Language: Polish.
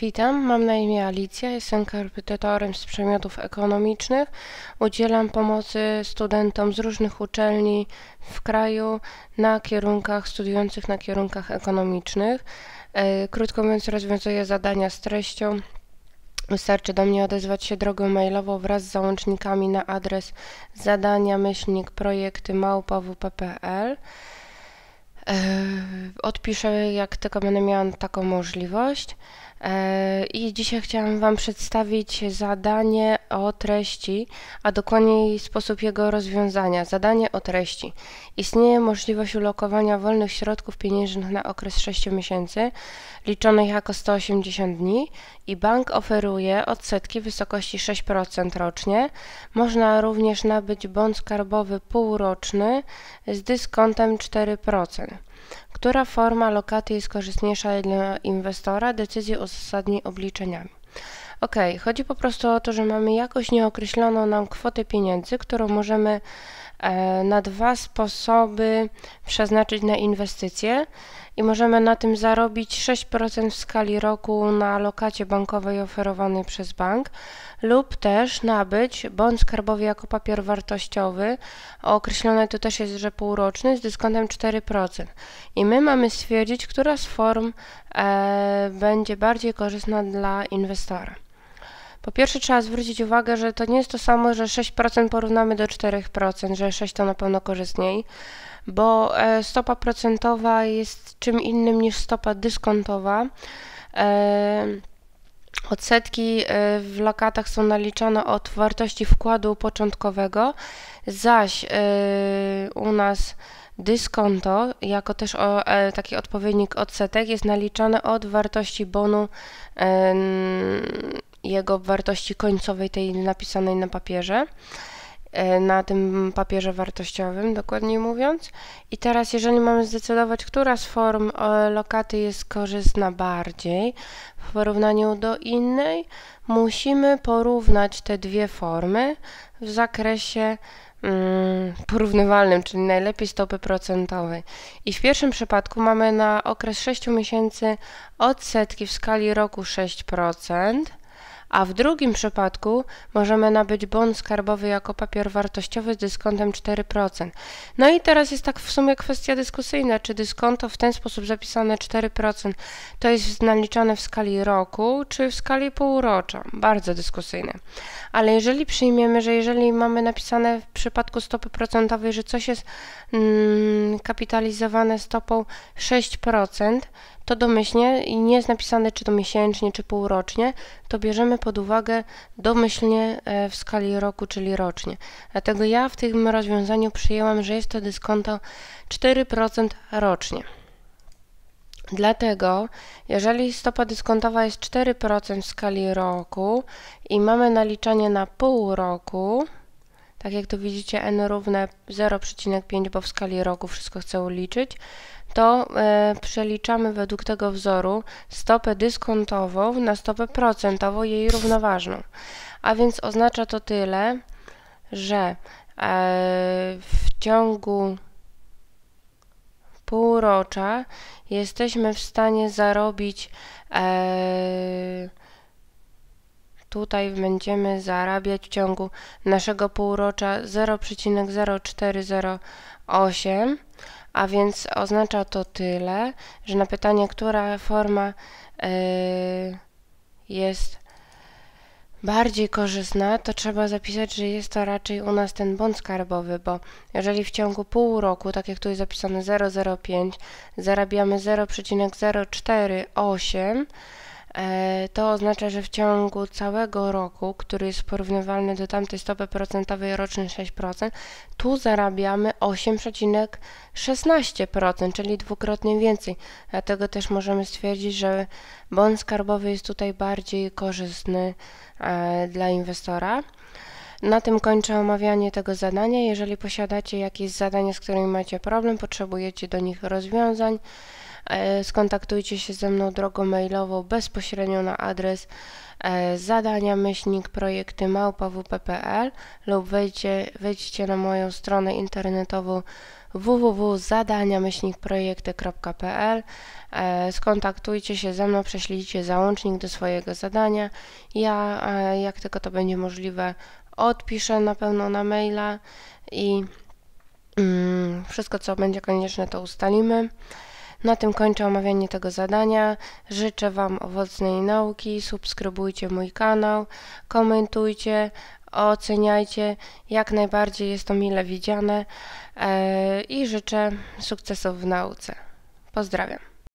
Witam, mam na imię Alicja, jestem karpetytorem z przedmiotów ekonomicznych. Udzielam pomocy studentom z różnych uczelni w kraju na kierunkach, studiujących na kierunkach ekonomicznych. E, krótko mówiąc, rozwiązuję zadania z treścią. Wystarczy do mnie odezwać się drogą mailową wraz z załącznikami na adres zadania myślnik projekty małpa.wp.pl. E, odpiszę, jak tylko będę miała taką możliwość. E, I dzisiaj chciałam Wam przedstawić zadanie o treści, a dokładniej sposób jego rozwiązania. Zadanie o treści. Istnieje możliwość ulokowania wolnych środków pieniężnych na okres 6 miesięcy, liczonych jako 180 dni, i bank oferuje odsetki w wysokości 6% rocznie. Można również nabyć bon skarbowy półroczny z dyskontem 4%. Która forma lokaty jest korzystniejsza dla inwestora, decyzję uzasadni obliczeniami. Ok, chodzi po prostu o to, że mamy jakoś nieokreśloną nam kwotę pieniędzy, którą możemy e, na dwa sposoby przeznaczyć na inwestycje i możemy na tym zarobić 6% w skali roku na lokacie bankowej oferowanej przez bank lub też nabyć bądź skarbowy jako papier wartościowy, określone to też jest, że półroczny, z dyskontem 4%. I my mamy stwierdzić, która z form e, będzie bardziej korzystna dla inwestora. Po pierwsze trzeba zwrócić uwagę, że to nie jest to samo, że 6% porównamy do 4%, że 6 to na pewno korzystniej, bo e, stopa procentowa jest czym innym niż stopa dyskontowa. E, odsetki e, w lokatach są naliczane od wartości wkładu początkowego, zaś u nas dyskonto, jako też taki odpowiednik odsetek, jest naliczane od wartości bonu jego wartości końcowej, tej napisanej na papierze, e, na tym papierze wartościowym, dokładniej mówiąc. I teraz, jeżeli mamy zdecydować, która z form e, lokaty jest korzystna bardziej w porównaniu do innej, musimy porównać te dwie formy w zakresie mm, porównywalnym, czyli najlepiej stopy procentowej. I w pierwszym przypadku mamy na okres 6 miesięcy odsetki w skali roku 6%, a w drugim przypadku możemy nabyć bon skarbowy jako papier wartościowy z dyskontem 4%. No i teraz jest tak w sumie kwestia dyskusyjna, czy dyskonto w ten sposób zapisane 4% to jest naliczane w skali roku, czy w skali półrocza. Bardzo dyskusyjne. Ale jeżeli przyjmiemy, że jeżeli mamy napisane w przypadku stopy procentowej, że coś jest mm, kapitalizowane stopą 6%, to domyślnie i nie jest napisane czy to miesięcznie, czy półrocznie, to bierzemy pod uwagę domyślnie e, w skali roku, czyli rocznie. Dlatego ja w tym rozwiązaniu przyjęłam, że jest to dyskonto 4% rocznie. Dlatego, jeżeli stopa dyskontowa jest 4% w skali roku i mamy naliczanie na pół roku, tak jak to widzicie, n równe 0,5, bo w skali roku wszystko chcę liczyć, to e, przeliczamy według tego wzoru stopę dyskontową na stopę procentową jej równoważną. A więc oznacza to tyle, że e, w ciągu półrocza jesteśmy w stanie zarobić e, Tutaj będziemy zarabiać w ciągu naszego półrocza 0,0408, a więc oznacza to tyle, że na pytanie, która forma y, jest bardziej korzystna, to trzeba zapisać, że jest to raczej u nas ten bąd skarbowy, bo jeżeli w ciągu pół roku, tak jak tu jest zapisane 0,05, zarabiamy 0,048, to oznacza, że w ciągu całego roku, który jest porównywalny do tamtej stopy procentowej rocznej 6%, tu zarabiamy 8,16%, czyli dwukrotnie więcej. Dlatego też możemy stwierdzić, że bon skarbowy jest tutaj bardziej korzystny e, dla inwestora. Na tym kończę omawianie tego zadania. Jeżeli posiadacie jakieś zadania, z którymi macie problem, potrzebujecie do nich rozwiązań, E, skontaktujcie się ze mną drogą mailową bezpośrednio na adres e, zadania myślnik projekty małpawp.pl lub wejdźcie, wejdźcie na moją stronę internetową www.zadaniamyślnikprojekty.pl e, Skontaktujcie się ze mną, prześlijcie załącznik do swojego zadania. Ja, jak tylko to będzie możliwe, odpiszę na pewno na maila i mm, wszystko, co będzie konieczne, to ustalimy. Na tym kończę omawianie tego zadania. Życzę Wam owocnej nauki, subskrybujcie mój kanał, komentujcie, oceniajcie. Jak najbardziej jest to mile widziane e, i życzę sukcesów w nauce. Pozdrawiam.